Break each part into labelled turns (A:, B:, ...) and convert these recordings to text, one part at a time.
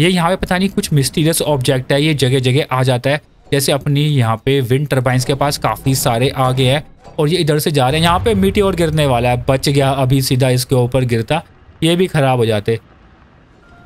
A: ये यहाँ पे पता नहीं कुछ मिस्टीरियस ऑब्जेक्ट है ये जगह जगह आ जाता है जैसे अपनी यहाँ पे विंड टर्बाइंस के पास काफ़ी सारे आ गए हैं और ये इधर से जा रहे हैं यहाँ पे मिट्टी और गिरने वाला है बच गया अभी सीधा इसके ऊपर गिरता ये भी ख़राब हो जाते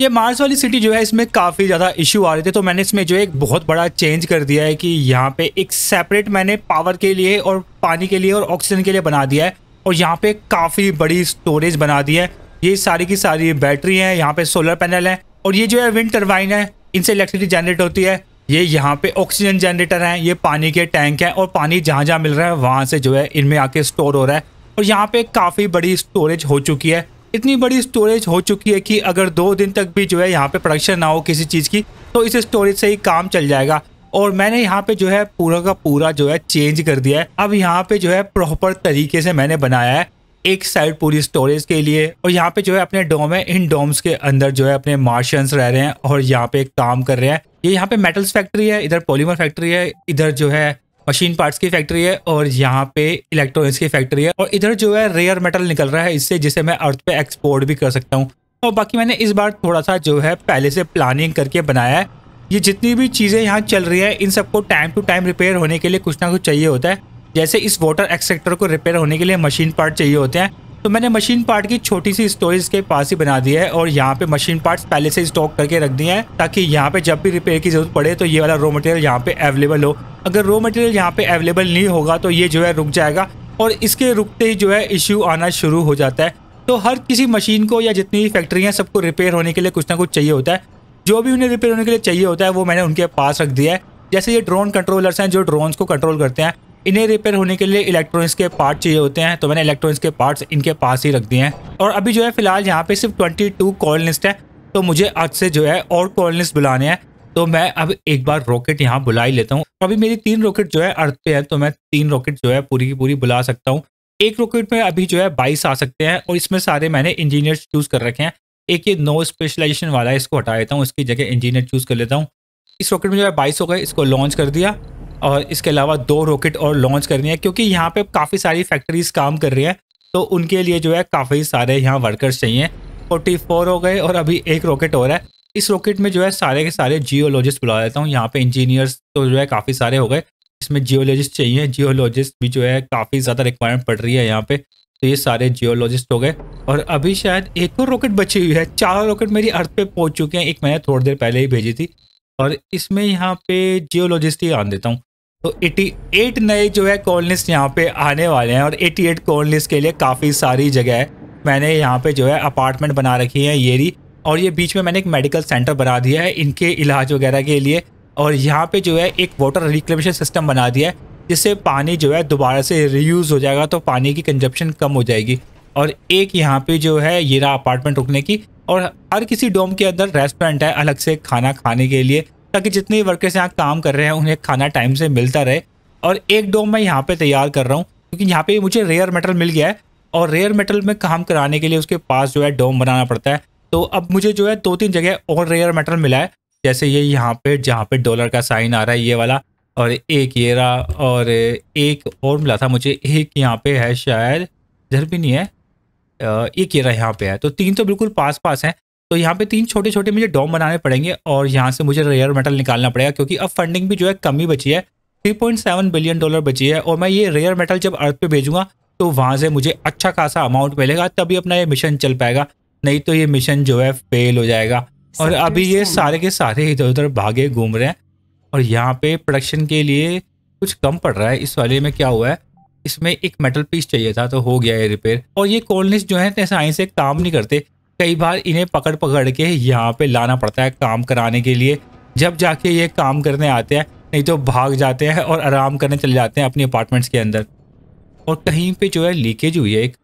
A: ये मार्स वाली सिटी जो है इसमें काफ़ी ज़्यादा इशू आ रहे थे तो मैंने इसमें जो एक बहुत बड़ा चेंज कर दिया है कि यहाँ पे एक सेपरेट मैंने पावर के लिए और पानी के लिए और ऑक्सीजन के लिए बना दिया है और यहाँ पे काफ़ी बड़ी स्टोरेज बना दी है ये सारी की सारी बैटरी हैं यहाँ पे सोलर पैनल हैं और ये जो है विंड टर्बाइन है इनसे इलेक्ट्रिसिटी जनरेट होती है ये यहाँ पे ऑक्सीजन जनरेटर हैं ये पानी के टैंक हैं और पानी जहाँ जहाँ मिल रहा है वहाँ से जो है इनमें आके स्टोर हो रहा है और यहाँ पे काफ़ी बड़ी स्टोरेज हो चुकी है इतनी बड़ी स्टोरेज हो चुकी है कि अगर दो दिन तक भी जो है यहाँ पे प्रोडक्शन ना हो किसी चीज़ की तो इस स्टोरेज से ही काम चल जाएगा और मैंने यहाँ पे जो है पूरा का पूरा जो है चेंज कर दिया है अब यहाँ पे जो है प्रॉपर तरीके से मैंने बनाया है एक साइड पूरी स्टोरेज के लिए और यहाँ पे जो है अपने डोम है इन डोम्स के अंदर जो है अपने मार्शियंस रह रहे हैं और यहाँ पे काम कर रहे हैं ये यहाँ पे मेटल्स फैक्ट्री है इधर पॉलीमर फैक्ट्री है इधर जो है मशीन पार्ट्स की फैक्ट्री है और यहाँ पे इलेक्ट्रॉनिक्स की फैक्ट्री है और इधर जो है रेयर मेटल निकल रहा है इससे जिसे मैं अर्थ पे एक्सपोर्ट भी कर सकता हूँ और बाकी मैंने इस बार थोड़ा सा जो है पहले से प्लानिंग करके बनाया है ये जितनी भी चीज़ें यहाँ चल रही है इन सबको टाइम टू टाइम रिपेयर होने के लिए कुछ ना कुछ चाहिए होता है जैसे इस वाटर एक्सेक्टर को रिपेयर होने के लिए मशीन पार्ट चाहिए होते हैं तो मैंने मशीन पार्ट की छोटी सी स्टोरेज के पास ही बना दी है और यहाँ पे मशीन पार्ट्स पहले से स्टॉक करके रख दिए हैं ताकि यहाँ पे जब भी रिपेयर की जरूरत पड़े तो ये वाला रॉ मटेरियल यहाँ पे अवेलेबल हो अगर रॉ मटेरियल यहाँ पे अवेलेबल नहीं होगा तो ये जो है रुक जाएगा और इसके रुकते ही जो है इश्यू आना शुरू हो जाता है तो हर किसी मशीन को या जितनी भी फैक्ट्री हैं सबको रिपेयर होने के लिए कुछ ना कुछ चाहिए होता है जो भी उन्हें रिपेयर होने के लिए चाहिए होता है वो मैंने उनके पास रख दिया है जैसे ये ड्रोन कंट्रोलर्स हैं जो ड्रोन्स को कंट्रोल करते हैं इन्हें रिपेयर होने के लिए इलेक्ट्रॉनिक्स के पार्ट चाहिए होते हैं तो मैंने इलेक्ट्रॉनिक्स के पार्ट्स इनके पास ही रख दिए हैं और अभी जो है फिलहाल यहाँ पे सिर्फ 22 कॉलनिस्ट है तो मुझे आज से जो है और कॉलनिस्ट बुलाने हैं तो मैं अब एक बार रॉकेट यहाँ बुला ही लेता हूँ अभी मेरी तीन रॉकेट जो है अर्थ पे है तो मैं तीन रॉकेट जो है पूरी की पूरी बुला सकता हूँ एक रॉकेट में अभी जो है बाईस आ सकते हैं और इसमें सारे मैंने इंजीनियर चूज़ कर रखे हैं एक ये नो स्पेशलाइजेशन वाला है इसको हटा देता हूँ इसकी जगह इंजीनियर चूज़ कर लेता हूँ इस रॉकेट में जो है बाईस हो गए इसको लॉन्च कर दिया और इसके अलावा दो रॉकेट और लॉन्च करनी है क्योंकि यहाँ पे काफ़ी सारी फैक्ट्रीज काम कर रही है तो उनके लिए जो है काफ़ी सारे यहाँ वर्कर्स चाहिए फोर्टी फोर हो गए और अभी एक रॉकेट और है इस रॉकेट में जो है सारे के सारे जियोलॉजिस्ट बुला देता हूँ यहाँ पे इंजीनियर्स तो जो है काफ़ी सारे हो गए इसमें जियोलॉजिस्ट चाहिए जियोलॉजिस्ट भी जो है काफ़ी ज़्यादा रिक्वायरमेंट पड़ रही है यहाँ पे तो ये सारे जियोलॉजिस्ट हो गए और अभी शायद एक और रॉकेट बची हुई है चार रॉकेट मेरी अर्थ पर पहुँच चुके हैं एक मैंने थोड़ी देर पहले ही भेजी थी और इसमें यहाँ पे जियोलॉजिस्ट ही आन देता हूँ तो 88 नए जो है कॉलोनिस्ट यहाँ पे आने वाले हैं और 88 कॉलोनिस्ट के लिए काफ़ी सारी जगह है मैंने यहाँ पे जो है अपार्टमेंट बना रखी है येरी और ये बीच में मैंने एक मेडिकल सेंटर बना दिया है इनके इलाज वगैरह के लिए और यहाँ पे जो है एक वाटर रिक्लेमेशन सिस्टम बना दिया है जिससे पानी जो है दोबारा से रीयूज़ हो जाएगा तो पानी की कंजप्शन कम हो जाएगी और एक यहाँ पर जो है येरा अपार्टमेंट रुकने की और हर किसी डोम के अंदर रेस्टोरेंट है अलग से खाना खाने के लिए ताकि जितने वर्कर्स यहाँ काम कर रहे हैं उन्हें खाना टाइम से मिलता रहे और एक डोम मैं यहाँ पे तैयार कर रहा हूँ क्योंकि यहाँ पे मुझे रेयर मेटल मिल गया है और रेयर मेटल में काम कराने के लिए उसके पास जो है डोम बनाना पड़ता है तो अब मुझे जो है दो तीन जगह और रेयर मेटल मिला है जैसे ये यहाँ पे जहाँ पे डॉलर का साइन आ रहा है ये वाला और एक ये रहा और एक और मिला था मुझे एक यहाँ पे है शायद इधर भी नहीं है एक ये रहा यहाँ पे है तो तीन तो बिल्कुल पास पास हैं तो यहाँ पे तीन छोटे छोटे मुझे डॉम बनाने पड़ेंगे और यहाँ से मुझे रेयर मेटल निकालना पड़ेगा क्योंकि अब फंडिंग भी जो है कमी बची है 3.7 बिलियन डॉलर बची है और मैं ये रेयर मेटल जब अर्थ पे भेजूंगा तो वहाँ से मुझे अच्छा खासा अमाउंट मिलेगा तभी अपना ये मिशन चल पाएगा नहीं तो ये मिशन जो है फेल हो जाएगा और अभी ये सारे के सारे इधर उधर भागे घूम रहे हैं और यहाँ पे प्रोडक्शन के लिए कुछ कम पड़ रहा है इस वाले में क्या हुआ है इसमें एक मेटल पीस चाहिए था तो हो गया ये रिपेयर और ये कॉलोनिस्ट जो है साइंस से काम नहीं करते कई बार इन्हें पकड़ पकड़ के यहाँ पे लाना पड़ता है काम कराने के लिए जब जाके ये काम करने आते हैं नहीं तो भाग जाते हैं और आराम करने चले जाते हैं अपने अपार्टमेंट्स के अंदर और कहीं पे जो है लीकेज हुई है एक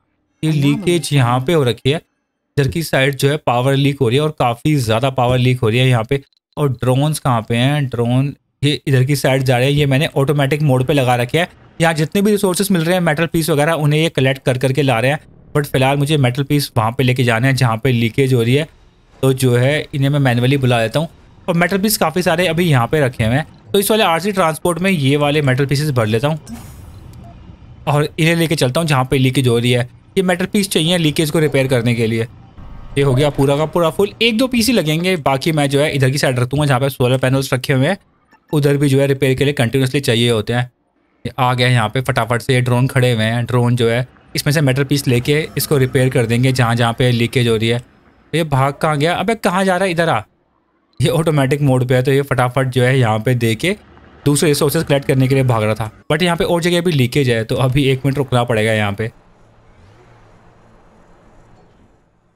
A: ये लीकेज हाँ, हाँ, हाँ। यहाँ पे हो रखी है इधर की साइड जो है पावर लीक हो रही है और काफ़ी ज़्यादा पावर लीक हो रही है यहाँ पे और ड्रोन्स कहाँ पे हैं ड्रोन ये इधर की साइड जा रहे हैं ये मैंने ऑटोमेटिक मोड पर लगा रखे है यहाँ जितने भी रिसोर्सेज मिल रहे हैं मेटल पीस वगैरह उन्हें ये कलेक्ट कर करके ला रहे हैं बट फिलहाल मुझे मेटल पीस वहाँ पे लेके जाना है जहाँ पे लीकेज हो रही है तो जो है इन्हें मैं मैनुअली बुला देता हूँ और मेटल पीस काफ़ी सारे अभी यहाँ पे रखे हुए हैं तो इस वाले आरसी ट्रांसपोर्ट में ये वाले मेटल पीसेस भर लेता हूँ और इन्हें लेके चलता हूँ जहाँ पे लीकेज हो रही है ये मेटल पीस चाहिए लीकेज को रिपेयर करने के लिए ये हो गया पूरा का पूरा फुल एक दो पीस ही लगेंगे बाकी मैं जो है इधर की साइड रख दूँगा जहाँ पर सोलर पैनल्स रखे हुए हैं उधर भी जो है रिपेयर के लिए कंटिन्यूसली चाहिए होते हैं आ गए यहाँ पर फटाफट से ये ड्रोन खड़े हुए हैं ड्रोन जो है इसमें से मेटल पीस लेके इसको रिपेयर कर देंगे जहाँ जहाँ पे लीकेज हो रही है तो ये भाग कहाँ गया अबे कहाँ जा रहा है इधर आ ये ऑटोमेटिक मोड पे है तो ये फटाफट जो है यहाँ पे दे के दूसरे रिसोर्सेज कलेक्ट करने के लिए भाग रहा था बट यहाँ पे और जगह भी लीकेज है तो अभी एक मिनट रुकना पड़ेगा यहाँ पे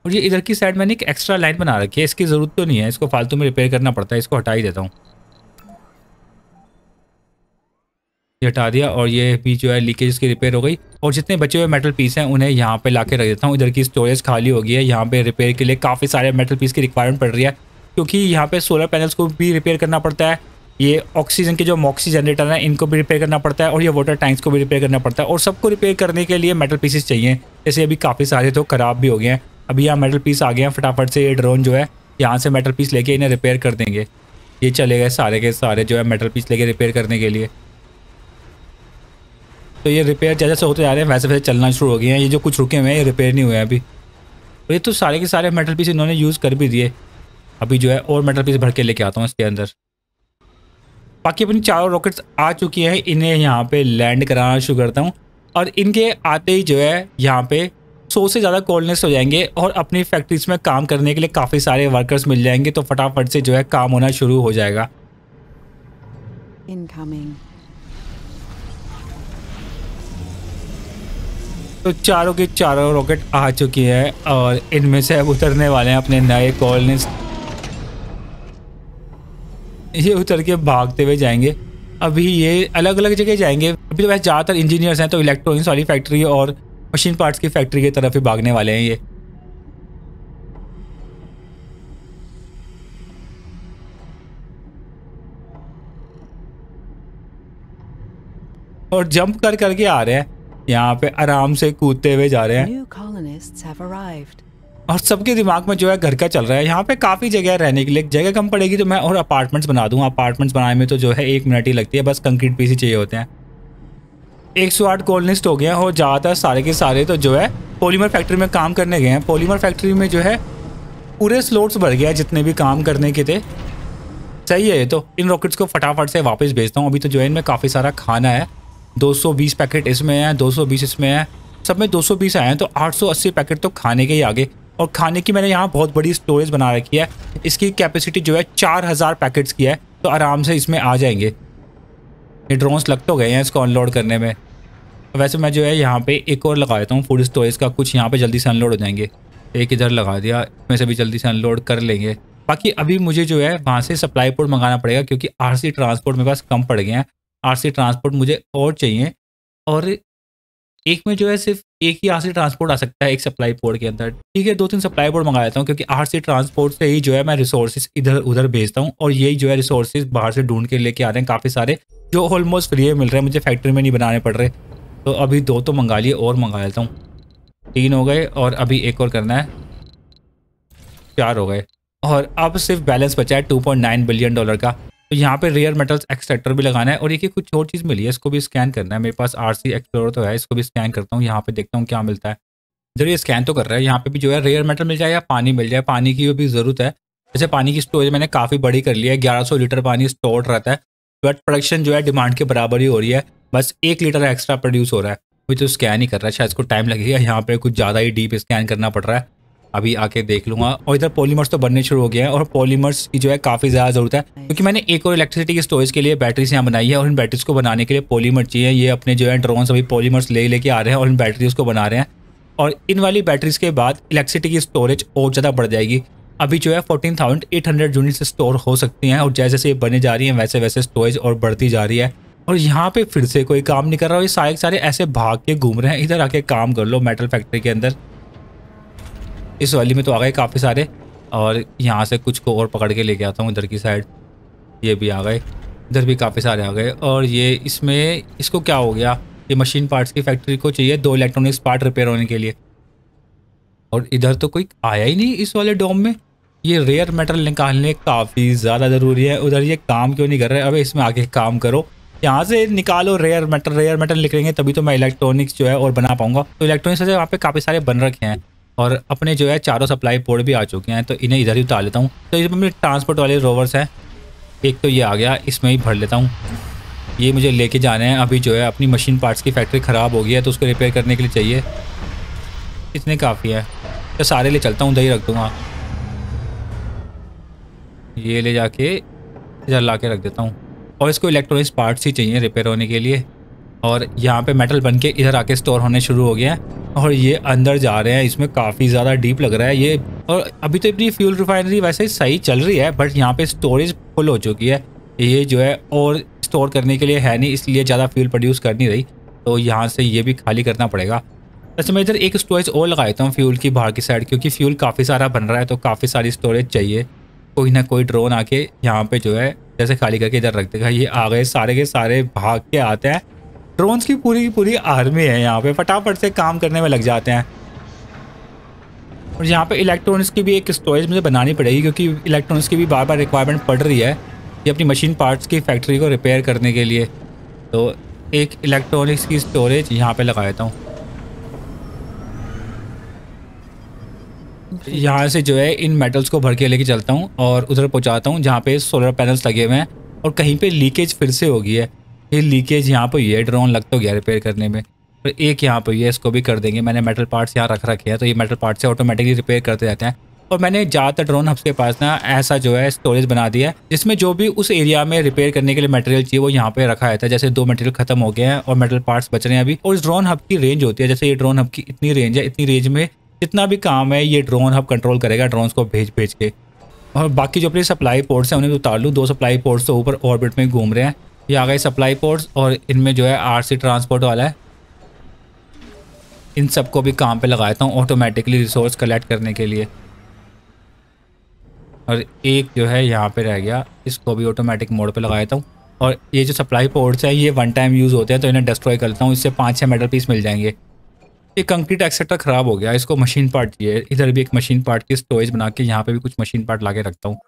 A: और ये इधर की साइड मैंने एक एक्स्ट्रा लाइन बना रखी है इसकी ज़रूरत तो नहीं है इसको फालतू में रिपेयर करना पड़ता है इसको हटा ही देता हूँ ये हटा दिया और ये भी जो है लीकेज की रिपेयर हो गई और जितने बचे हुए मेटल पीस हैं उन्हें यहाँ पे ला के रख देता हूँ इधर की स्टोरेज खाली हो गई है यहाँ पे रिपेयर के लिए काफ़ी सारे मेटल पीस की रिक्वायरमेंट पड़ रही है क्योंकि यहाँ पे सोलर पैनल्स को भी रिपेयर करना पड़ता है ये ऑक्सीजन के जो मॉक्सी जनरेटर हैं इनको भी रिपेयर करना पड़ता है और ये वाटर टैंक्स को भी रिपेयर करना पड़ता है और सबको रिपेयर करने के लिए मेटल पीसेस चाहिए जैसे अभी काफ़ी सारे तो ख़राब भी हो गए हैं अभी यहाँ मेटल पीस आ गए हैं फटाफट से ये ड्रोन जो है यहाँ से मेटल पीस लेके इन्हें रिपेयर कर देंगे ये चले गए सारे के सारे जो है मेटल पीस लेके रिपेयर करने के लिए तो ये रिपेयर जैसे जैसे होते जा रहे हैं वैसे वैसे चलना शुरू हो गए हैं ये जो कुछ रुके हुए हैं ये रिपेयर नहीं हुए हैं अभी तो ये तो सारे के सारे मेटल पीस इन्होंने यूज़ कर भी दिए अभी जो है और मेटल पीस भर के लेके आता हूँ इसके अंदर बाकी अपनी चारों रॉकेट्स आ चुकी हैं इन्हें यहाँ पे लैंड कराना शुरू करता हूँ और इनके आते ही जो है यहाँ पे सौ से ज़्यादा कोल्डनेस हो जाएंगे और अपनी फैक्ट्रीज में काम करने के लिए काफ़ी सारे वर्कर्स मिल जाएंगे तो फटाफट से जो है काम होना शुरू हो जाएगा तो चारों के चारों रॉकेट आ चुकी है और इनमें से अब उतरने वाले हैं अपने नए कॉलोनिस्ट ये उतर के भागते हुए जाएंगे अभी ये अलग अलग जगह जाएंगे अभी तो वैसे ज़्यादातर इंजीनियर्स हैं तो इलेक्ट्रॉनिक्स वाली फैक्ट्री और मशीन पार्ट्स की फैक्ट्री की तरफ ही भागने वाले हैं ये और जंप कर करके आ रहे हैं यहाँ पे आराम से कूदते हुए जा रहे हैं और सबके दिमाग में जो है घर का चल रहा है यहाँ पे काफ़ी जगह रहने के लिए जगह कम पड़ेगी तो मैं और अपार्टमेंट्स बना दूँ अपार्टमेंट्स बनाने में तो जो है एक मिनट ही लगती है बस कंक्रीट पीस ही चाहिए होते हैं एक सौ आठ कॉलोनिस्ट हो गए हैं और ज़्यादातर सारे के सारे तो जो है पोलीमर फैक्ट्री में काम करने गए हैं पोलीमर फैक्ट्री में जो है पूरे स्लोट्स भर गया जितने भी काम करने के थे सही है तो इन रॉकेट्स को फटाफट से वापस भेजता हूँ अभी तो जो है इनमें काफ़ी सारा खाना है 220 पैकेट इसमें हैं 220 इसमें हैं सब में 220 आए हैं तो 880 पैकेट तो खाने के ही आगे और खाने की मैंने यहाँ बहुत बड़ी स्टोरेज बना रखी है इसकी कैपेसिटी जो है 4000 पैकेट्स की है तो आराम से इसमें आ जाएंगे ये ड्रोन्स लग तो गए हैं इसको अनलोड करने में वैसे मैं जो है यहाँ पर एक और लगा देता हूँ फूड स्टोरेज का कुछ यहाँ पर जल्दी से अनलोड हो जाएंगे एक इधर लगा दिया इसमें से भी जल्दी से अनलोड कर लेंगे बाकी अभी मुझे जो है वहाँ से सप्लाई पोर्ट मंगाना पड़ेगा क्योंकि आर सी ट्रांसपोर्ट मेरे पास कम पड़ गए हैं आरसी ट्रांसपोर्ट मुझे और चाहिए और एक में जो है सिर्फ एक ही आरसी ट्रांसपोर्ट आ सकता है एक सप्लाई बोर्ड के अंदर ठीक है दो तीन सप्लाई बोर्ड मंगा लेता हूँ क्योंकि आरसी ट्रांसपोर्ट से ही जो है मैं रिसोर्सेज इधर उधर भेजता हूँ और यही जो है रिसोर्सेज बाहर से ढूंढ के लेके आ रहे हैं काफ़ी सारे जो ऑलमोस्ट फ्री मिल रहे हैं मुझे फैक्ट्री में नहीं बनाने पड़ रहे तो अभी दो तो मंगा लिए और मंगा लेता हूँ तीन हो गए और अभी एक और करना है चार हो गए और अब सिर्फ बैलेंस बचा है नाइन बिलियन डॉलर का यहाँ पे रेयर मेटल्स एक्सट्रेक्टर भी लगाना है और एक कुछ और चीज़ मिली है इसको भी स्कैन करना है मेरे पास आर सी एक्सप्लोर तो है इसको भी स्कैन करता हूँ यहाँ पे देखता हूँ क्या मिलता है जब ये स्कैन तो कर रहा है यहाँ पे भी जो है रेयर मेटल मिल जाए या पानी मिल जाए पानी की भी ज़रूरत है जैसे पानी की स्टोरेज मैंने काफ़ी बड़ी कर ली है ग्यारह लीटर पानी स्टोर रहता है बट प्रोडक्शन जो है डिमांड के बराबर ही हो रही है बस एक लीटर एक्स्ट्रा प्रोड्यूस हो रहा है वो तो स्कैन ही कर रहा है शायद इसको टाइम लगेगा यहाँ पे कुछ ज़्यादा ही डीप स्कैन करना पड़ रहा है अभी आके देख लूंगा और इधर पॉलीमर्स तो बनने शुरू हो गया है और पॉलीमर्स की जो है काफ़ी ज़्यादा ज़रूरत है क्योंकि मैंने एक और इलेक्ट्रिसिटी की स्टोरेज के लिए बैटरीज यहाँ बनाई है और इन बैटरीज को बनाने के लिए पॉलीमर चाहिए ये अपने जो है ड्रोन अभी पॉलीमर्स ले लेके आ रहे हैं और इन बैटरीज को बना रहे हैं और इन वाली बैटरीज के बाद इलेक्ट्रिसिटी की स्टोरेज और ज़्यादा बढ़ जाएगी अभी जो है fourteen thousand eight hundred units store हो सकती हैं और जैसे जैसे ये बने जा रही हैं वैसे वैसे स्टोरेज और बढ़ती जा रही है और यहाँ पे फिर से कोई काम नहीं कर रहा और ये सारे सारे ऐसे भाग के घूम रहे हैं इधर आके काम कर लो मेटल फैक्ट्री के अंदर इस वैली में तो आ गए काफ़ी सारे और यहाँ से कुछ को और पकड़ के लेके आता हूँ इधर की साइड ये भी आ गए इधर भी काफ़ी सारे आ गए और ये इसमें इसको क्या हो गया ये मशीन पार्ट्स की फैक्ट्री को चाहिए दो इलेक्ट्रॉनिक्स पार्ट रिपेयर होने के लिए और इधर तो कोई आया ही नहीं इस वाले डोम में ये रेयर मेटल निकालने काफ़ी ज़्यादा ज़रूरी है उधर ये काम क्यों नहीं कर रहे अब इसमें आगे काम करो यहाँ से निकालो रेयर मेटल रेयर मेटल निकलेंगे तभी तो मैं इलेक्ट्रॉनिक्स जो है और बना पाऊँगा तो इलेक्ट्रॉनिक्स वहाँ पे काफ़ी सारे बन रखे हैं और अपने जो है चारों सप्लाई पोर्ट भी आ चुके हैं तो इन्हें इधर ही उतार लेता हूँ तो इसमें मेरे ट्रांसपोर्ट वाले रोवर्स हैं एक तो ये आ गया इसमें ही भर लेता हूँ ये मुझे लेके जाना है अभी जो है अपनी मशीन पार्ट्स की फैक्ट्री ख़राब हो गई है तो उसको रिपेयर करने के लिए चाहिए इतने काफ़ी है तो सारे ले चलता हूँ दही रख दूँगा ये ले जाके इधर ला के रख देता हूँ और इसको इलेक्ट्रॉनिक्स पार्ट्स ही चाहिए रिपेयर होने के लिए और यहाँ पे मेटल बन के इधर आके स्टोर होने शुरू हो गए हैं और ये अंदर जा रहे हैं इसमें काफ़ी ज़्यादा डीप लग रहा है ये और अभी तो इतनी फ्यूल रिफाइनरी वैसे ही सही चल रही है बट यहाँ पे स्टोरेज फुल हो चुकी है ये जो है और स्टोर करने के लिए है नहीं इसलिए ज़्यादा फ्यूल प्रोड्यूस कर नहीं रही तो यहाँ से ये भी खाली करना पड़ेगा वैसे अच्छा, मैं इधर एक स्टोरेज और लगा देता हूँ फ्यूल की बाहर की साइड क्योंकि फ्यूल काफ़ी सारा बन रहा है तो काफ़ी सारी स्टोरेज चाहिए कोई ना कोई ड्रोन आके यहाँ पे जो है जैसे खाली करके इधर रख देगा ये आ गए सारे के सारे भाग के आते हैं ड्रोन्स की पूरी की पूरी आर्मी है यहाँ पे फटाफट से काम करने में लग जाते हैं और यहाँ पे इलेक्ट्रॉनिक्स की भी एक स्टोरेज मुझे बनानी पड़ेगी क्योंकि इलेक्ट्रॉनिक्स की भी बार बार रिक्वायरमेंट पड़ रही है ये अपनी मशीन पार्ट्स की फैक्ट्री को रिपेयर करने के लिए तो एक इलेक्ट्रॉनिक्स की स्टोरेज यहाँ पे लगा देता हूँ यहाँ से जो है इन मेटल्स को भर के लेके चलता हूँ और उधर पहुँचाता हूँ जहाँ पे सोलर पैनल्स लगे हुए हैं और कहीं पे लीकेज फिर से होगी है ये लीकेज यहाँ पर ये ड्रोन लगता तो गया रिपेयर करने में और एक यहाँ पर ये इसको भी कर देंगे मैंने मेटल पार्ट्स यहाँ रख रखे हैं तो ये मेटल पार्ट से ऑटोमेटिकली रिपेयर करते रहते हैं और मैंने ज़्यादातर ड्रोन हब्स के पास ना ऐसा जो है स्टोरेज बना दिया है जिसमें जो भी उस एरिया में रिपेयर करने के लिए मटेरियल चाहिए वो यहाँ पे रखा रहता है जैसे दो मटेरियल खत्म हो गए हैं और मेटल पार्ट्स बच रहे हैं अभी और इस ड्रोन हब की रेंज होती है जैसे ये ड्रोन हब की इतनी रेंज है इतनी रेंज में जितना भी काम है ये ड्रोन हब कंट्रोल करेगा ड्रोन को भेज भेज के और बाकी जो अपने सप्लाई पोर्ट्स हैं उन्हें उतार लूँ दो सप्लाई पोर्ट्स तो ऊपर ऑर्बिट में घूम रहे हैं ये आ गए सप्लाई पोर्ट्स और इनमें जो है आरसी ट्रांसपोर्ट वाला है इन सबको भी काम पे लगाता हूँ ऑटोमेटिकली रिसोर्स कलेक्ट करने के लिए और एक जो है यहाँ पे रह गया इसको भी ऑटोमेटिक मोड पे लगाता हूँ और ये जो सप्लाई पोर्ट्स है ये वन टाइम यूज़ होते हैं तो इन्हें डिस्ट्रॉय करता हूँ इससे पाँच छः मेटल पीस मिल जाएंगे ये कंक्रीट एक्सेट्रा ख़राब हो गया इसको मशीन पार्ट चाहिए इधर भी एक मशीन पार्ट की स्टोरेज बना के यहाँ पे भी कुछ मशीन पार्ट ला के रखता हूँ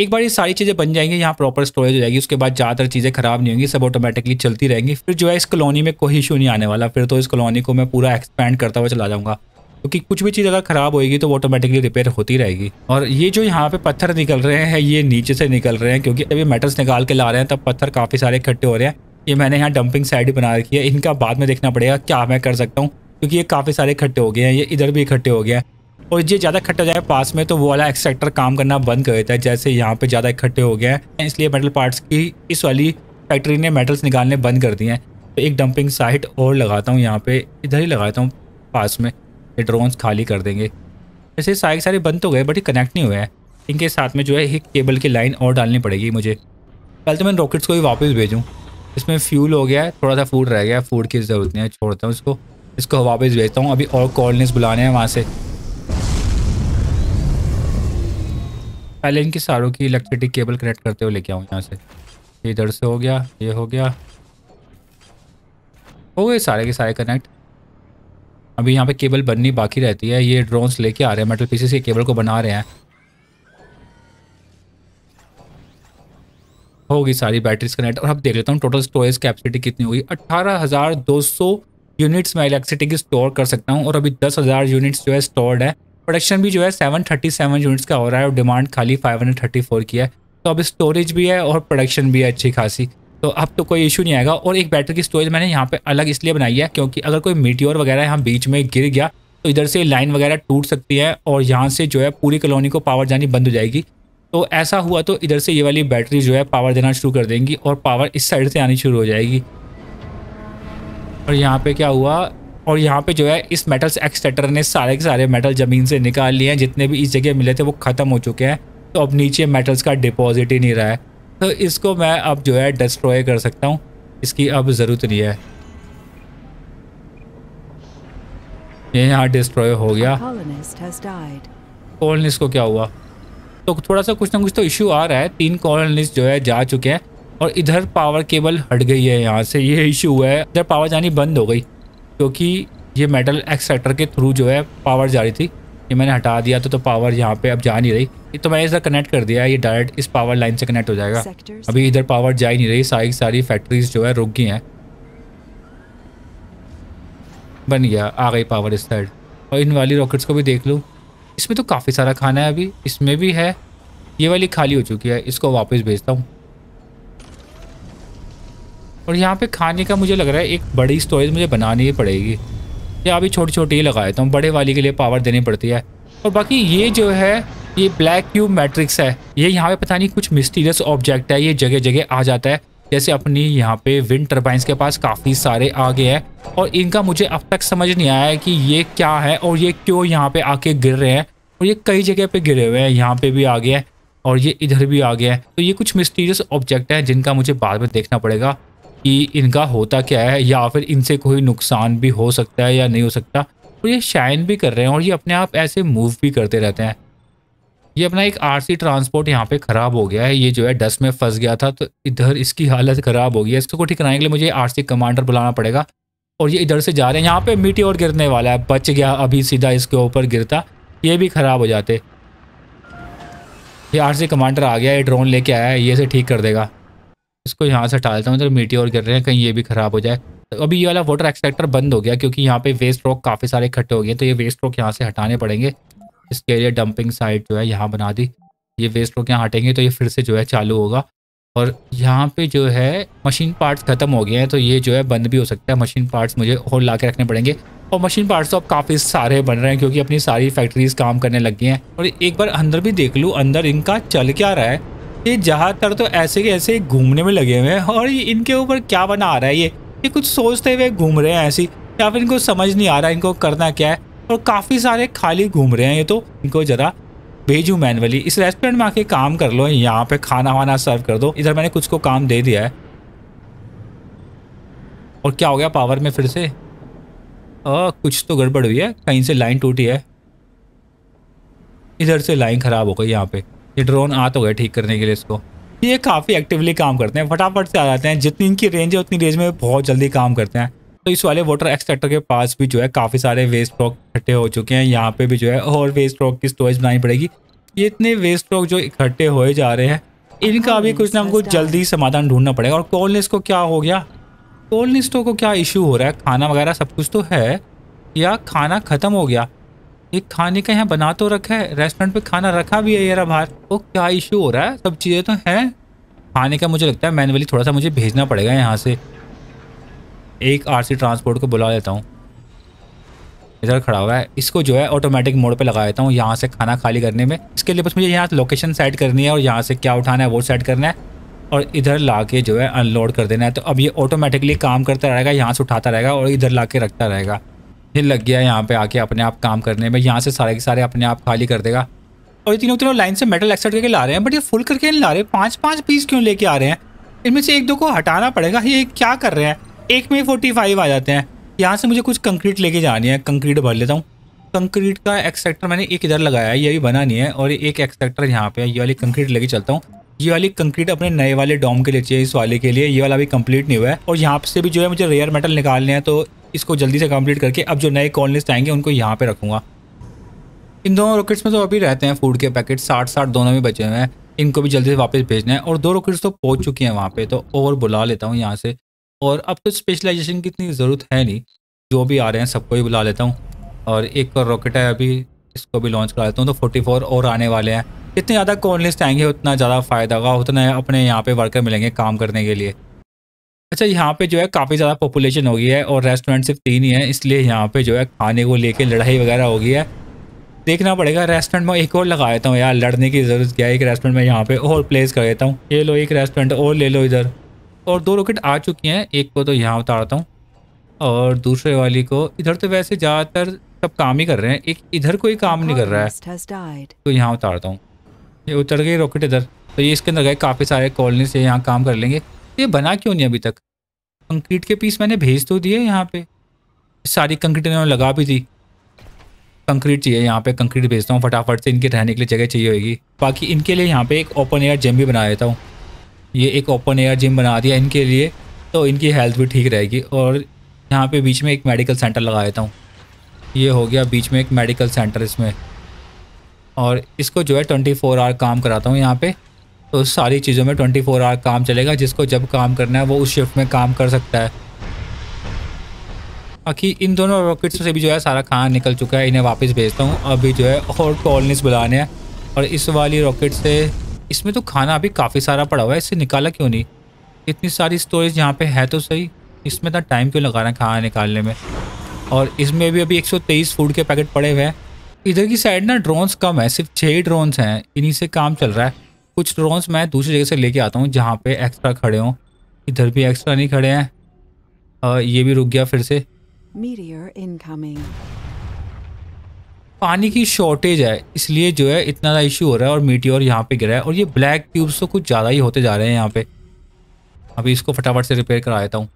A: एक बार ये सारी चीज़ें बन जाएंगी यहाँ प्रॉपर स्टोरेज हो जाएगी उसके बाद ज़्यादातर चीज़ें खराब नहीं होंगी सब ऑटोमेटिकली चलती रहेंगी फिर जो है इस कॉलोनी में कोई इशू नहीं आने वाला फिर तो इस कॉलोनी को मैं पूरा एक्सपेंड करता हुआ चला जाऊँगा क्योंकि कुछ भी चीज़ अगर ख़राब होएगी तो वो ऑटोमेटिकली रिपेयर होती रहेगी और ये जो यहाँ पे पत्थर निकल रहे हैं ये नीचे से निकल रहे हैं क्योंकि अभी मेटल्स निकाल के ला रहे हैं तब पत्थर काफ़ी सारे इकट्ठे हो रहे हैं ये मैंने यहाँ डंपिंग साइड बना रखी है इनका बाद में देखना पड़ेगा क्या मैं कर सकता हूँ क्योंकि ये काफ़ी सारे इकट्ठे हो गए हैं ये इधर भी इकट्ठे हो गए हैं और ये ज़्यादा इकट्ठा जाए पास में तो वो वाला एक्सट्रैक्टर काम करना बंद कर देता है जैसे यहाँ पे ज़्यादा इकट्ठे हो गए हैं इसलिए मेटल पार्ट्स की इस वाली फैक्ट्री ने मेटल्स निकालने बंद कर दिए हैं तो एक डंपिंग साइट और लगाता हूँ यहाँ पे इधर ही लगाता हूँ पास में ये ड्रोन्स खाली कर देंगे वैसे सारे सारे बंद तो गए बट ये कनेक्ट नहीं हुए हैं इनके साथ में जो है एक केबल की लाइन और डालनी पड़ेगी मुझे पहले तो मैं रॉकेट्स को भी वापस भेजूँ इसमें फ्यूल हो गया है थोड़ा सा फूड रह गया फूड की ज़रूरत नहीं है छोड़ता हूँ इसको इसको वापस भेजता हूँ अभी और कॉलोनीस बुलाने हैं वहाँ से पहले इनकी सारों की इलेक्ट्रिसिटी केबल कनेक्ट करते हुए लेके आऊँ यहाँ से इधर से हो गया ये हो गया हो गए सारे के सारे कनेक्ट अभी यहाँ पे केबल बननी बाकी रहती है ये ड्रोन्स लेके आ रहे हैं मेटल पीसीस के केबल को बना रहे हैं होगी सारी बैटरीज कनेक्ट और अब देख लेता हूँ टोटल स्टोरेज कैपेसिटी कितनी होगी अट्ठारह हज़ार दो सौ यूनिट्स मैं इलेक्ट्रिसिटी की स्टोर कर सकता हूँ और अभी दस हज़ार यूनिट्स जो है स्टोर्ड है प्रोडक्शन भी जो है 737 यूनिट्स का हो रहा है और डिमांड खाली 534 की है तो अब स्टोरेज भी है और प्रोडक्शन भी है अच्छी खासी तो अब तो कोई इशू नहीं आएगा और एक बैटरी की स्टोरेज मैंने यहाँ पे अलग इसलिए बनाई है क्योंकि अगर कोई मीटियोर वगैरह यहाँ बीच में गिर गया तो इधर से लाइन वगैरह टूट सकती है और यहाँ से जो है पूरी कॉलोनी को पावर जानी बंद हो जाएगी तो ऐसा हुआ तो इधर से ये वाली बैटरी जो है पावर देना शुरू कर देंगी और पावर इस साइड से आनी शुरू हो जाएगी और यहाँ पे क्या हुआ और यहाँ पे जो है इस मेटल्स एक्सटेटर ने सारे के सारे मेटल ज़मीन से निकाल लिए हैं जितने भी इस जगह मिले थे वो ख़त्म हो चुके हैं तो अब नीचे मेटल्स का डिपॉजिट ही नहीं रहा है तो इसको मैं अब जो है डिस्ट्रॉय कर सकता हूँ इसकी अब ज़रूरत नहीं है ये यहाँ डिस्ट्रॉय हो गया कॉलोनिस्ट को क्या हुआ तो थोड़ा सा कुछ ना कुछ तो इशू आ रहा है तीन कॉलोनिस जो है जा चुके हैं और इधर पावर केबल हट गई है यहाँ से ये इशू हुआ है इधर पावर जानी बंद हो गई क्योंकि ये मेटल एक्सेक्टर के थ्रू जो है पावर जा रही थी ये मैंने हटा दिया तो तो पावर यहाँ पे अब जा नहीं रही ये तो मैंने इधर कनेक्ट कर दिया ये डायरेक्ट इस पावर लाइन से कनेक्ट हो जाएगा अभी इधर पावर जा ही नहीं रही सारी सारी फैक्ट्रीज जो है रुक गई हैं बन गया आ गई पावर इस साइड और इन वाली रॉकेट्स को भी देख लूँ इसमें तो काफ़ी सारा खाना है अभी इसमें भी है ये वाली खाली हो चुकी है इसको वापस भेजता हूँ और यहाँ पे खाने का मुझे लग रहा है एक बड़ी स्टोरेज मुझे बनानी ही पड़ेगी या अभी छोटी छोटी ही लगाए तो हूँ बड़े वाली के लिए पावर देनी पड़ती है और बाकी ये जो है ये ब्लैक क्यूब मैट्रिक्स है ये यहाँ पे पता नहीं कुछ मिस्टीरियस ऑब्जेक्ट है ये जगह जगह आ जाता है जैसे अपनी यहाँ पे विंड टर्बाइंस के पास काफ़ी सारे आ गए हैं और इनका मुझे अब तक समझ नहीं आया है कि ये क्या है और ये क्यों यहाँ पे आके गिर रहे हैं और ये कई जगह पे गिरे हुए हैं यहाँ पे भी आ गए हैं और ये इधर भी आ गया है तो ये कुछ मिस्टीरियस ऑब्जेक्ट हैं जिनका मुझे बाद में देखना पड़ेगा कि इनका होता क्या है या फिर इनसे कोई नुकसान भी हो सकता है या नहीं हो सकता और तो ये शाइन भी कर रहे हैं और ये अपने आप ऐसे मूव भी करते रहते हैं ये अपना एक आरसी ट्रांसपोर्ट यहाँ पे ख़राब हो गया है ये जो है डस्ट में फंस गया था तो इधर इसकी हालत ख़राब हो गई है इसको ठीक कराने के लिए मुझे आरसी कमांडर बुलाना पड़ेगा और ये इधर से जा रहे हैं यहाँ पे मिट्टी और गिरने वाला है बच गया अभी सीधा इसके ऊपर गिरता ये भी ख़राब हो जाते ये सी कमांडर आ गया ये ड्रोन लेके आया है ये से ठीक कर देगा इसको यहाँ से हटा देता हूँ मीटी और गिर रहे हैं कहीं ये भी ख़राब हो जाए तो अभी ये वाला वाटर एक्सट्रैक्टर बंद हो गया क्योंकि यहाँ पे वेस्ट रॉक काफ़ी सारे इकट्ठे हो गए तो ये वेस्ट रॉक यहाँ से हटाने पड़ेंगे इसके लिए डंपिंग साइट जो है यहाँ बना दी ये वेस्ट रॉक यहाँ हटेंगे तो ये फिर से जो है चालू होगा और यहाँ पे जो है मशीन पार्ट्स ख़त्म हो गए हैं तो ये जो है बंद भी हो सकता है मशीन पार्ट्स मुझे और ला रखने पड़ेंगे और मशीन पार्ट्स तो अब काफ़ी सारे बन रहे हैं क्योंकि अपनी सारी फैक्ट्रीज काम करने लग गई हैं और एक बार अंदर भी देख लूँ अंदर इनका चल क्या रहा है ये ज़्यादातर तो ऐसे के ऐसे घूमने में लगे हुए हैं और इनके ऊपर क्या बना आ रहा है ये ये कुछ सोचते हुए घूम रहे हैं ऐसी या फिर इनको समझ नहीं आ रहा इनको करना क्या है और काफ़ी सारे खाली घूम रहे हैं ये तो इनको ज़रा भेजू मैनुअली इस रेस्टोरेंट में आके काम कर लो यहाँ पे खाना वाना सर्व कर दो इधर मैंने कुछ को काम दे दिया है और क्या हो गया पावर में फिर से आ, कुछ तो गड़बड़ हुई है कहीं से लाइन टूटी है इधर से लाइन ख़राब हो गई यहाँ पे ये ड्रोन आ तो गए ठीक करने के लिए इसको ये काफ़ी एक्टिवली काम करते हैं फटाफट से आ जाते हैं जितनी इनकी रेंज है उतनी रेंज में बहुत जल्दी काम करते हैं तो इस वाले वाटर एक्सट्रैक्टर के पास भी जो है काफ़ी सारे वेस्ट स्टॉक इकट्ठे हो चुके हैं यहाँ पे भी जो है और वेस्ट स्टॉक की स्टोरेज बनानी पड़ेगी ये इतने वेस्ट स्टॉक जो इकट्ठे होए जा रहे हैं इनका भी कुछ ना कुछ जल्दी समाधान ढूंढना पड़ेगा और कॉलनिस्ट को क्या हो गया कॉलनिस्टों को क्या इशू हो रहा है खाना वगैरह सब कुछ तो है या खाना ख़त्म हो गया ये खाने का यहाँ बना तो रखा है रेस्टोरेंट पे खाना रखा भी है यार बाहर तो क्या इशू हो रहा है सब चीज़ें तो हैं खाने का मुझे लगता है मैनुअली थोड़ा सा मुझे भेजना पड़ेगा यहाँ से एक आरसी ट्रांसपोर्ट को बुला लेता हूँ इधर खड़ा हुआ है इसको जो है ऑटोमेटिक मोड पे लगा देता हूँ यहाँ से खाना खाली करने में इसके लिए बस मुझे यहाँ लोकेशन सेट करनी है और यहाँ से क्या उठाना है वो सेट करना है और इधर ला के जो है अनलोड कर देना है तो अब ये ऑटोमेटिकली काम करता रहेगा यहाँ से उठाता रहेगा और इधर ला के रखता रहेगा दिन लग गया यहाँ पे आके अपने आप काम करने में यहाँ से सारे के सारे अपने आप खाली कर देगा और ये तीनों तीनों लाइन से मेटल एक्सेट करके ला रहे हैं बट ये फुल करके नहीं ला रहे पाँच पाँच पीस क्यों लेके आ रहे हैं इनमें से एक दो को हटाना पड़ेगा ये क्या कर रहे हैं एक में फोर्टी फाइव आ जाते हैं यहाँ से मुझे कुछ कंक्रीट लेके जानी है कंक्रीट भर लेता हूँ कंक्रीट का एक्सेक्टर मैंने एक इधर लगाया है ये भी बना नहीं है और एक एक्सेक्टर यहाँ पे ये वाली कंक्रीट लेके चलता हूँ ये वाली कंक्रीट अपने नए वाले डॉम के लिए चाहिए इस वाले के लिए ये वाला भी कंप्लीट नहीं हुआ है और यहाँ से भी जो है मुझे रेयर मेटल निकालने हैं तो इसको जल्दी से कंप्लीट करके अब जो नए कॉलोनिस्ट आएंगे उनको यहाँ पे रखूँगा इन दोनों रॉकेट्स में तो अभी रहते हैं फूड के पैकेट साठ साठ दोनों में बचे हुए हैं इनको भी जल्दी से वापस भेजना है और दो रॉकेट्स तो पहुँच चुकी हैं वहाँ पर तो और बुला लेता हूँ यहाँ से और अब तो स्पेशलाइजेशन की इतनी ज़रूरत है नहीं जो भी आ रहे हैं सबको ही बुला लेता हूँ और एक और रॉकेट है अभी इसको भी लॉन्च करा लेता हूँ तो फोर्टी फोर और आने वाले हैं जितने ज़्यादा कॉलोनिस्ट आएंगे उतना ज़्यादा फ़ायदा होगा उतना अपने यहाँ पे वर्कर मिलेंगे काम करने के लिए अच्छा यहाँ पे जो है काफ़ी ज़्यादा पॉपुलेशन हो गई है और रेस्टोरेंट सिर्फ तीन ही है इसलिए यहाँ पे जो है खाने को लेके लड़ाई वगैरह हो गई है देखना पड़ेगा रेस्टोरेंट में एक और लगा देता हूँ यार लड़ने की ज़रूरत क्या है एक रेस्टोरेंट में यहाँ पे और प्लेस कर देता हूँ ये लो एक रेस्टोरेंट और ले लो इधर और दो रॉकेट आ चुकी हैं एक को तो यहाँ उतारता हूँ और दूसरे वाली को इधर तो वैसे ज़्यादातर सब काम ही कर रहे हैं एक इधर कोई काम नहीं कर रहा है तो यहाँ उतारता हूँ ये उतर गई रॉकेट इधर तो ये इसके अंदर गए काफ़ी सारे कॉलोनी से यहाँ काम कर लेंगे ये बना क्यों नहीं अभी तक कंक्रीट के पीस मैंने भेज तो दिए यहाँ पे सारी कंक्रीट इन्होंने लगा भी दी कंक्रीट चाहिए यहाँ पे कंक्रीट भेजता हूँ फटाफट से इनके रहने के लिए जगह चाहिए होगी बाकी इनके लिए यहाँ पे एक ओपन एयर जिम भी बना देता हूँ ये एक ओपन एयर जिम बना दिया इनके लिए तो इनकी हेल्थ भी ठीक रहेगी और यहाँ पे बीच में एक मेडिकल सेंटर लगा देता हूँ ये हो गया बीच में एक मेडिकल सेंटर इसमें और इसको जो है ट्वेंटी फोर आवर काम कराता हूँ यहाँ पर तो सारी चीज़ों में 24 फोर आवर काम चलेगा जिसको जब काम करना है वो उस शिफ्ट में काम कर सकता है बाकी इन दोनों रॉकेट्स से भी जो है सारा खाना निकल चुका है इन्हें वापस भेजता हूँ अभी जो है और कॉलोनीस बुलाने हैं और इस वाली रॉकेट से इसमें तो खाना अभी काफ़ी सारा पड़ा हुआ है इससे निकाला क्यों नहीं इतनी सारी स्टोरेज यहाँ पे है तो सही इसमें इतना टाइम क्यों लगा रहे हैं खाना निकालने में और इसमें भी अभी एक फूड के पैकेट पड़े हुए हैं इधर की साइड ना ड्रोन्स कम है सिर्फ छः ही ड्रोन्स हैं इन्हीं से काम चल रहा है कुछ ड्रोन्स मैं दूसरी जगह से लेके आता हूँ जहाँ पे एक्स्ट्रा खड़े हों इधर भी एक्स्ट्रा नहीं खड़े हैं ये भी रुक गया फिर से पानी की शॉर्टेज है इसलिए जो है इतना ज़्यादा इशू हो रहा है और मीटी और यहाँ पर गिरा है और ये ब्लैक ट्यूब्स तो कुछ ज़्यादा ही होते जा रहे हैं यहाँ पे अभी इसको फटाफट से रिपेयर करा देता हूँ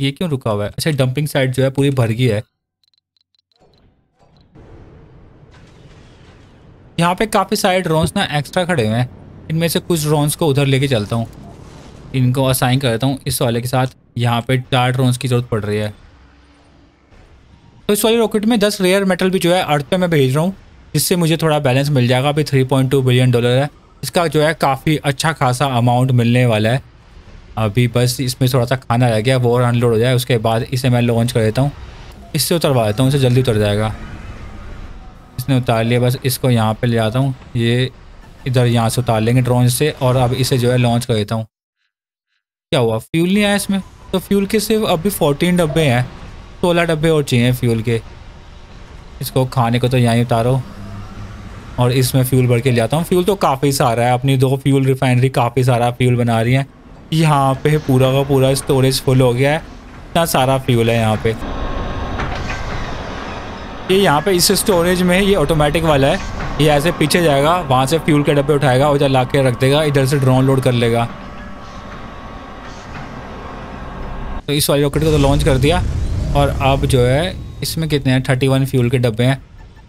A: ये क्यों रुका हुआ है अच्छा डंपिंग साइट जो है पूरी भर गई है यहाँ पे काफ़ी सारे ड्रोन्स ना एक्स्ट्रा खड़े हुए हैं इनमें से कुछ ड्रोन्स को उधर लेके चलता हूँ इनको असाइन कर देता हूँ इस वाले के साथ यहाँ पे चार ड्रोन्स की ज़रूरत पड़ रही है तो इस वाली रॉकेट में दस रेयर मेटल भी जो है अर्थ पे मैं भेज रहा हूँ जिससे मुझे थोड़ा बैलेंस मिल जाएगा अभी three point two billion dollar है इसका जो है काफ़ी अच्छा खासा अमाउंट मिलने वाला है अभी बस इसमें थोड़ा सा खाना रह गया वो अनलोड हो जाए उसके बाद इसे मैं लॉन्च कर देता हूँ इससे उतरवा देता हूँ इसे जल्दी उतर जाएगा इसने उतार लिया बस इसको यहाँ पे ले जाता हूँ ये इधर यहाँ से उतार लेंगे ड्रोन से और अब इसे जो है लॉन्च कर देता हूँ क्या हुआ फ्यूल नहीं आया इसमें तो फ्यूल के सिर्फ अभी फोर्टीन डब्बे हैं सोलह डब्बे और चाहिए फ्यूल के इसको खाने को तो यहाँ ही उतारो और इसमें फ्यूल भर के ले जाता हूँ फ्यूल तो काफ़ी सारा है अपनी दो फ्यूल रिफाइनरी काफ़ी सारा फ्यूल बना रही हैं यहाँ पे पूरा का पूरा स्टोरेज फुल हो गया है इतना सारा फ्यूल है यहाँ पे ये यहाँ पे इस स्टोरेज में ये ऑटोमेटिक वाला है ये ऐसे पीछे जाएगा वहाँ से फ्यूल के डब्बे उठाएगा उधर ला के रख देगा इधर से ड्रोन लोड कर लेगा तो इस वाली रॉकेट को तो लॉन्च कर दिया और अब जो है इसमें कितने हैं थर्टी वन फ्यूल के डब्बे हैं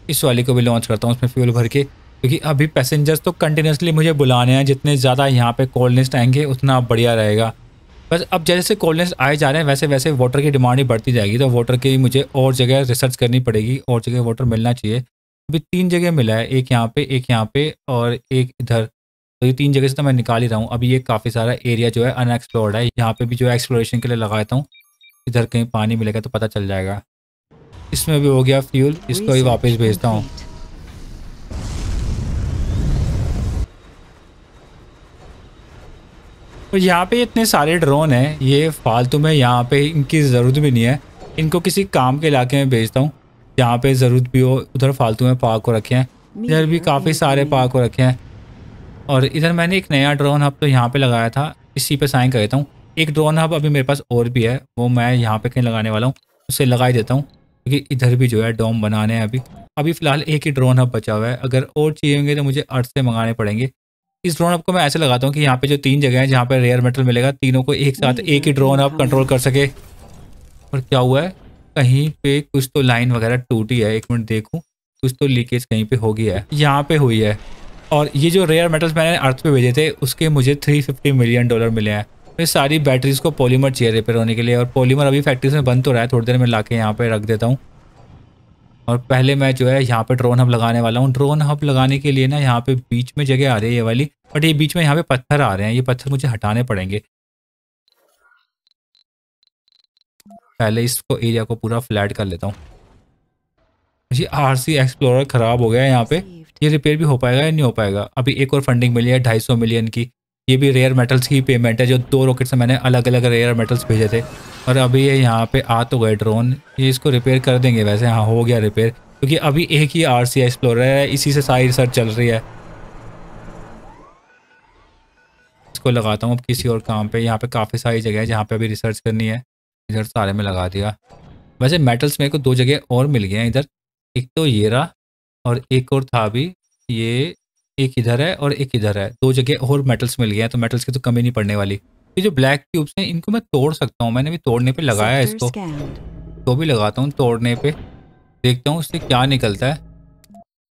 A: इस वाली को भी लॉन्च करता हूँ उसमें फ्यूल भर के क्योंकि अभी पैसेंजर्स तो कंटिन्यूसली मुझे बुलाने हैं जितने ज़्यादा यहाँ पर कॉलोनिस्ट आएंगे उतना बढ़िया रहेगा बस अब जैसे कोल्डनेस आए जा रहे हैं वैसे वैसे वाटर की डिमांड ही बढ़ती जाएगी तो वाटर की मुझे और जगह रिसर्च करनी पड़ेगी और जगह वाटर मिलना चाहिए अभी तीन जगह मिला है एक यहाँ पे एक यहाँ पे और एक इधर तो ये तीन जगह से तो मैं निकाल ही रहा हूँ अभी ये काफ़ी सारा एरिया जो है अनएक्सप्लोर्ड है यहाँ पर भी जो है एक्सप्लोरेशन के लिए लगाता हूँ इधर कहीं पानी मिलेगा तो पता चल जाएगा इसमें भी हो गया फ्यूल इसको भी वापस भेजता हूँ तो यहाँ पे इतने सारे ड्रोन हैं ये फालतू में यहाँ पे इनकी ज़रूरत भी नहीं है इनको किसी काम के इलाके में भेजता हूँ जहाँ पे ज़रूरत भी हो उधर फालतू में पार्क को रखे हैं इधर भी काफ़ी सारे पार्क को रखे हैं और इधर मैंने एक नया ड्रोन हब तो यहाँ पर लगाया था इसी पर साइन कर देता हूँ एक ड्रोन हब अभी मेरे पास और भी है वो मैं यहाँ पर कहीं लगाने वाला हूँ उसे लगा ही देता हूँ क्योंकि इधर भी जो है डोम बनाने हैं अभी अभी फ़िलहाल एक ही ड्रोन हब बचा हुआ है अगर और चाहिए होंगे तो मुझे अर्थ से मंगाने पड़ेंगे इस ड्रोन अप को मैं ऐसे लगाता हूँ कि यहाँ पे जो तीन जगह है जहाँ पे रेयर मेटल मिलेगा तीनों को एक साथ एक ही ड्रोन अप कंट्रोल कर सके और क्या हुआ है कहीं पे कुछ तो लाइन वगैरह टूटी है एक मिनट देखूँ कुछ तो लीकेज कहीं पे हो गया है यहाँ पे हुई है और ये जो रेयर मेटल्स मैंने अर्थ पे भेजे थे उसके मुझे 350 मिलियन डॉलर मिले हैं मैं सारी बैटरीज को पॉलीमर चाहिए रिपेयर होने के लिए और पॉलीमर अभी फैक्ट्रीज में बंद तो रहा है थोड़ी देर में ला के यहाँ पर रख देता हूँ और पहले मैं जो है यहाँ पे ड्रोन हब लगाने वाला हूँ ड्रोन हब लगाने के लिए ना यहाँ पे बीच में जगह आ रही है ये वाली बट ये बीच में यहाँ पे पत्थर आ रहे हैं ये पत्थर मुझे हटाने पड़ेंगे पहले इसको एरिया को पूरा फ्लैट कर लेता हूँ जी आर सी एक्सप्लोरर ख़राब हो गया है यहाँ पे ये रिपेयर भी हो पाएगा या नहीं हो पाएगा अभी एक और फंडिंग मिली है ढाई सौ मिलियन की ये भी रेयर मेटल्स की पेमेंट है जो दो रॉकेट से मैंने अलग अलग रेयर मेटल्स भेजे थे और अभी ये यहाँ पे आ तो गए ड्रोन ये इसको रिपेयर कर देंगे वैसे हाँ हो गया रिपेयर क्योंकि अभी एक ही आर सी एक्सप्लोर है इसी से सारी रिसर्च चल रही है इसको लगाता हूँ अब किसी और काम पे यहाँ पे काफ़ी सारी जगह है जहाँ पे अभी रिसर्च करनी है इधर सारे में लगा दिया वैसे मेटल्स मेरे को दो जगह और मिल गए हैं इधर एक तो ये रहा और एक और था भी ये एक इधर है और एक इधर है दो जगह और मेटल्स मिल गए हैं तो मेटल्स की तो कमी नहीं पड़ने वाली ये जो ब्लैक ट्यूब्स हैं इनको मैं तोड़ सकता हूँ मैंने भी तोड़ने पर लगाया है इसको तो भी लगाता हूँ तोड़ने पर देखता हूँ उससे क्या निकलता है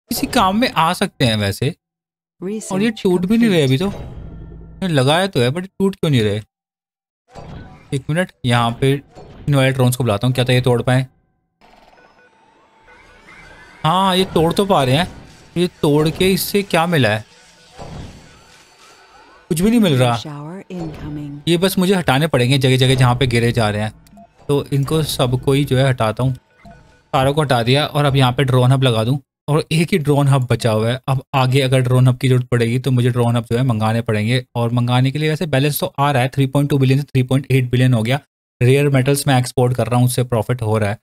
A: किसी काम में आ सकते हैं वैसे और ये छूट भी नहीं रहे अभी तो लगाया तो है बट टूट क्यों नहीं रहे एक मिनट यहाँ पे इन वाले को बुलाता हूँ क्या था ये तोड़ पाए हाँ ये तोड़ तो पा रहे हैं ये तोड़ के इससे क्या मिला है कुछ भी नहीं मिल रहा ये बस मुझे हटाने पड़ेंगे जगह जगह जहाँ पे गिरे जा रहे हैं तो इनको सबको ही जो है हटाता हूँ सारों को हटा दिया और अब यहाँ पे ड्रोन अब लगा दूँ और एक ही ड्रोन हब बचा हुआ है अब आगे अगर ड्रोन हब की जरूरत पड़ेगी तो मुझे ड्रोन हब जो है मंगाने पड़ेंगे और मंगाने के लिए वैसे बैलेंस तो आ रहा है थ्री पॉइंट टू बिलियन से थ्री पॉइंट एट बिलियन हो गया रेयर मेटल्स मैं एक्सपोर्ट कर रहा हूँ उससे प्रॉफिट हो रहा है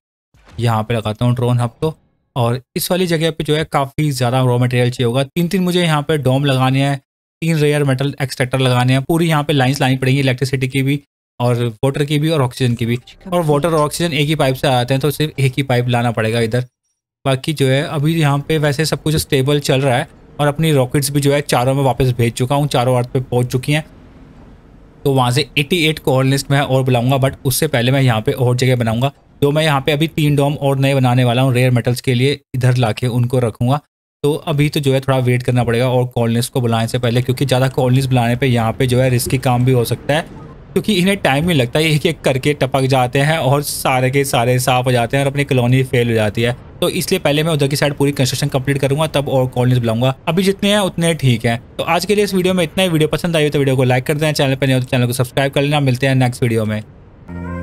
A: यहाँ पे लगाता हूँ ड्रोन हब तो और इस वाली जगह पर जो है काफ़ी ज़्यादा रॉ मटेरियल चाहिए होगा तीन तीन मुझे यहाँ पर डोम लगाने हैं तीन रेयर मेटल एक्सट्रेक्टर लगाने हैं पूरी यहाँ पर लाइन्स लानी पड़ेंगी इलेक्ट्रिसिटी की भी और वाटर की भी और ऑक्सीजन की भी और वाटर और ऑक्सीजन एक ही पाइप से आते हैं तो सिर्फ एक ही पाइप लाना पड़ेगा इधर बाकी जो है अभी यहाँ पे वैसे सब कुछ स्टेबल चल रहा है और अपनी रॉकेट्स भी जो है चारों में वापस भेज चुका हूँ चारों अर्थ पे पहुँच चुकी हैं तो वहाँ से 88 एट लिस्ट में और बुलाऊंगा बट उससे पहले मैं यहाँ पे और जगह बनाऊंगा तो मैं यहाँ पे अभी तीन डोम और नए बनाने वाला हूँ रेयर मेटल्स के लिए इधर ला के उनको रखूँगा तो अभी तो जो है थोड़ा वेट करना पड़ेगा और कॉलोनीस को बुलाने से पहले क्योंकि ज़्यादा कॉलोनीस बुलाने पर यहाँ पर जो है रिस्की काम भी हो सकता है क्योंकि इन्हें टाइम नहीं लगता है एक एक करके टपक जाते हैं और सारे के सारे साफ हो जाते हैं और अपनी कॉलोनी फेल हो जाती है तो इसलिए पहले मैं उधर की साइड पूरी कंस्ट्रक्शन कंप्लीट करूंगा तब और कॉलोनीज बुलाऊंगा अभी जितने हैं उतने ठीक हैं तो आज के लिए इस वीडियो में इतना ही वीडियो पसंद आई हो तो वीडियो को लाइक कर दे चैनल पर नहीं हो तो चैनल को सब्सक्राइब कर लेना मिलते हैं नेक्स्ट वीडियो में